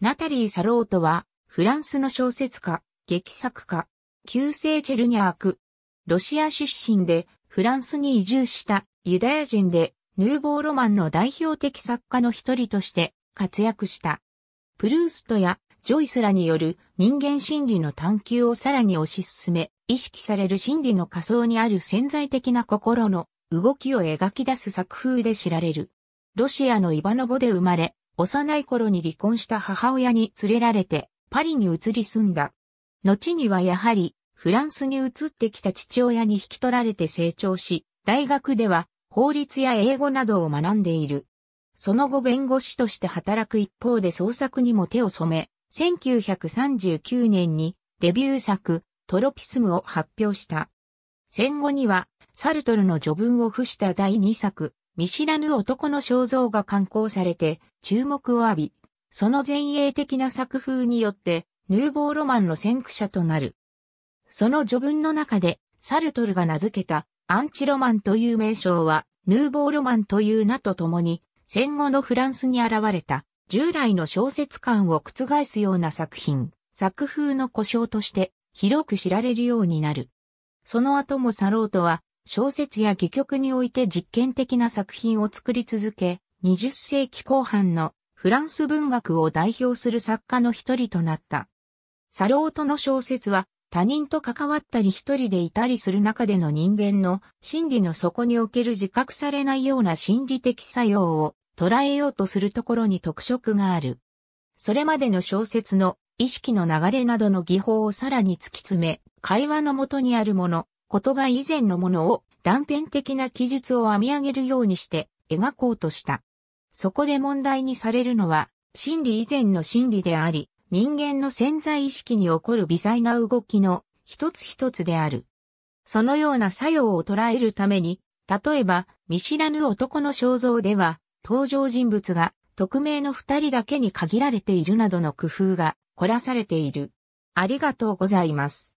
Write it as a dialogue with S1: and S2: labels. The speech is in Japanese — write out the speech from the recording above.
S1: ナタリー・サロートは、フランスの小説家、劇作家、旧世チェルニャーク。ロシア出身で、フランスに移住したユダヤ人で、ヌーボーロマンの代表的作家の一人として活躍した。プルーストやジョイスらによる人間心理の探求をさらに推し進め、意識される心理の仮想にある潜在的な心の動きを描き出す作風で知られる。ロシアのイバノボで生まれ、幼い頃に離婚した母親に連れられてパリに移り住んだ。後にはやはりフランスに移ってきた父親に引き取られて成長し、大学では法律や英語などを学んでいる。その後弁護士として働く一方で創作にも手を染め、1939年にデビュー作トロピスムを発表した。戦後にはサルトルの序文を付した第2作見知らぬ男の肖像が刊行されて注目を浴び、その前衛的な作風によってヌーボーロマンの先駆者となる。その序文の中でサルトルが名付けたアンチロマンという名称はヌーボーロマンという名とともに戦後のフランスに現れた従来の小説感を覆すような作品、作風の故障として広く知られるようになる。その後もサロートは小説や戯曲において実験的な作品を作り続け、20世紀後半のフランス文学を代表する作家の一人となった。サロートの小説は他人と関わったり一人でいたりする中での人間の心理の底における自覚されないような心理的作用を捉えようとするところに特色がある。それまでの小説の意識の流れなどの技法をさらに突き詰め、会話のもとにあるもの、言葉以前のものを断片的な記述を編み上げるようにして描こうとした。そこで問題にされるのは、真理以前の心理であり、人間の潜在意識に起こる微細な動きの一つ一つである。そのような作用を捉えるために、例えば、見知らぬ男の肖像では、登場人物が匿名の二人だけに限られているなどの工夫が凝らされている。ありがとうございます。